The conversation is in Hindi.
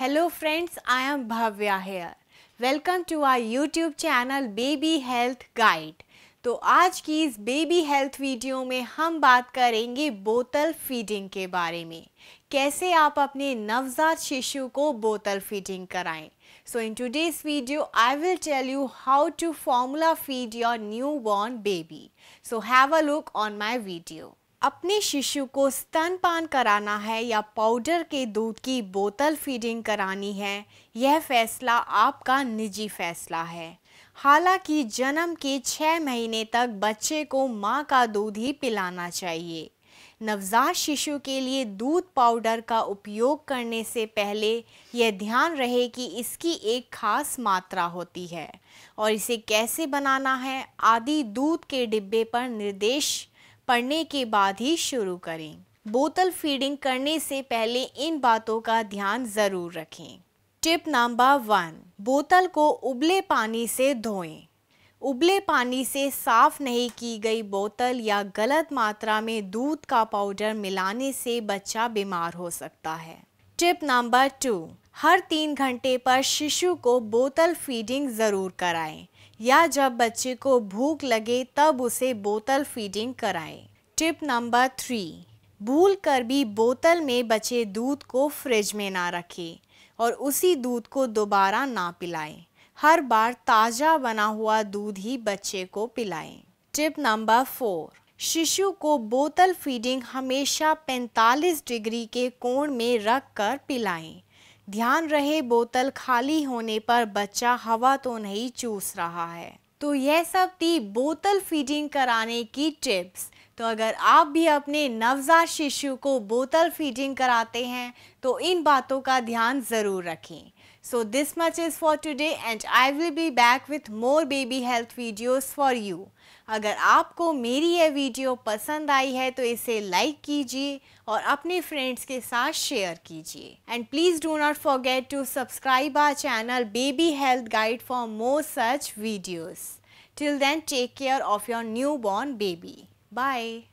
Hello friends I am Bhavya here welcome to our YouTube channel baby health guide तो आज की इस बेबी हेल्थ वीडियो में हम बात करेंगे बोतल फीडिंग के बारे में कैसे आप अपने नवजात शिशु को बोतल फीडिंग कराएं so in today's video I will tell you how to formula feed your newborn baby so have a look on my video अपने शिशु को स्तनपान कराना है या पाउडर के दूध की बोतल फीडिंग करानी है यह फैसला आपका निजी फैसला है हालांकि जन्म के छः महीने तक बच्चे को माँ का दूध ही पिलाना चाहिए नवजात शिशु के लिए दूध पाउडर का उपयोग करने से पहले यह ध्यान रहे कि इसकी एक खास मात्रा होती है और इसे कैसे बनाना है आदि दूध के डिब्बे पर निर्देश पढ़ने के बाद ही शुरू करें बोतल फीडिंग करने से पहले इन बातों का ध्यान ज़रूर रखें टिप नंबर वन बोतल को उबले पानी से धोएं उबले पानी से साफ नहीं की गई बोतल या गलत मात्रा में दूध का पाउडर मिलाने से बच्चा बीमार हो सकता है टिप नंबर टू हर तीन घंटे पर शिशु को बोतल फीडिंग ज़रूर कराएं या जब बच्चे को भूख लगे तब उसे बोतल फीडिंग कराएं। टिप नंबर थ्री भूल कर भी बोतल में बचे दूध को फ्रिज में ना रखें और उसी दूध को दोबारा ना पिलाएं। हर बार ताज़ा बना हुआ दूध ही बच्चे को पिलाएं। टिप नंबर फोर शिशु को बोतल फीडिंग हमेशा 45 डिग्री के कोण में रख कर पिलाएं। ध्यान रहे बोतल खाली होने पर बच्चा हवा तो नहीं चूस रहा है तो यह सब थी बोतल फीडिंग कराने की टिप्स तो अगर आप भी अपने नवजात शिशु को बोतल फीडिंग कराते हैं तो इन बातों का ध्यान ज़रूर रखें So this much is for today and I will be back with more baby health videos for you. अगर आपको मेरी ये वीडियो पसंद आई है तो इसे लाइक कीजिए और अपने फ्रेंड्स के साथ शेयर कीजिए and please do not forget to subscribe our channel baby health guide for more such videos till then take care of your newborn baby bye